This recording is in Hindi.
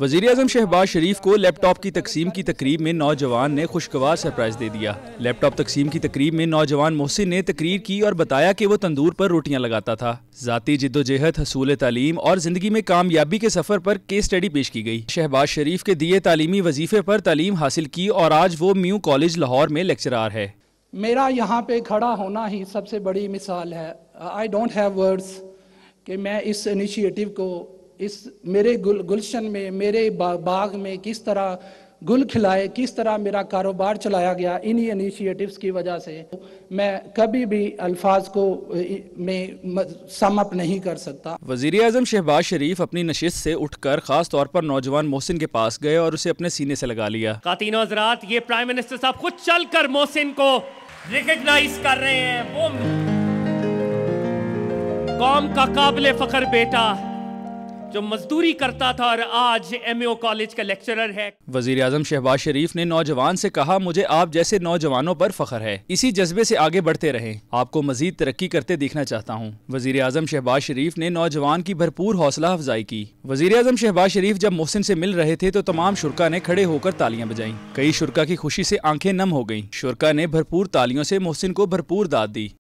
वजीर अजम शहबाज शरीफ को लैपटॉप की तकसीम की तकरीब में नौजवान ने खुशगवार सरप्राइज दे दिया लैपटॉप तकसीम की तकरीब में नौजवान मोहसिन ने तकरीर की और बताया कि वो तंदूर पर रोटियां लगाता था जाती जिदोजहद हसूल तालीम और जिंदगी में कामयाबी के सफर पर केस स्टडी पेश की गई शहबाज शरीफ के दिए तालीमी वजीफे पर तालीम हासिल की और आज वो म्यू कॉलेज लाहौर में लेक्चरार है मेरा यहाँ पे खड़ा होना ही सबसे बड़ी मिसाल है आई डोंट हैव वर्ड्स कि मैं इस इनिशिएटिव को इस मेरे गुल गुलशन में मेरे बाग में किस तरह गुल खिलाए किस तरह मेरा कारोबार चलाया गया इन्हीं इनिशिएटिव्स की वजह से मैं कभी भी अल्फाज को में समअप नहीं कर सकता वजीर अजम शहबाज शरीफ अपनी नशिस्त से उठकर खास तौर पर नौजवान मोहसिन के पास गए और उसे अपने सीने से लगा लिया हजरात ये प्राइम मिनिस्टर साहब खुद चल कर मोहसिन को रिकगनाइज कर रहे हैं वो कौम का काबिल फखर बेटा जो मजदूरी करता था और आज एम कॉलेज का लेक्चरर है वजीर आजम शहबाज शरीफ ने नौजवान से कहा मुझे आप जैसे नौजवानों पर फखर है इसी जज्बे से आगे बढ़ते रहे आपको मजीद तरक्की करते देखना चाहता हूँ वजीर आजम शहबाज शरीफ ने नौजवान की भरपूर हौसला अफजाई की वजीर आजम शहबाज शरीफ जब मोहसिन ऐसी मिल रहे थे तो तमाम शुरा ने खड़े होकर तालियाँ बजाई कई शुरा की खुशी ऐसी आंखें नम हो गयी शुरा ने भरपूर तालियों ऐसी मोहसिन को भरपूर दाद दी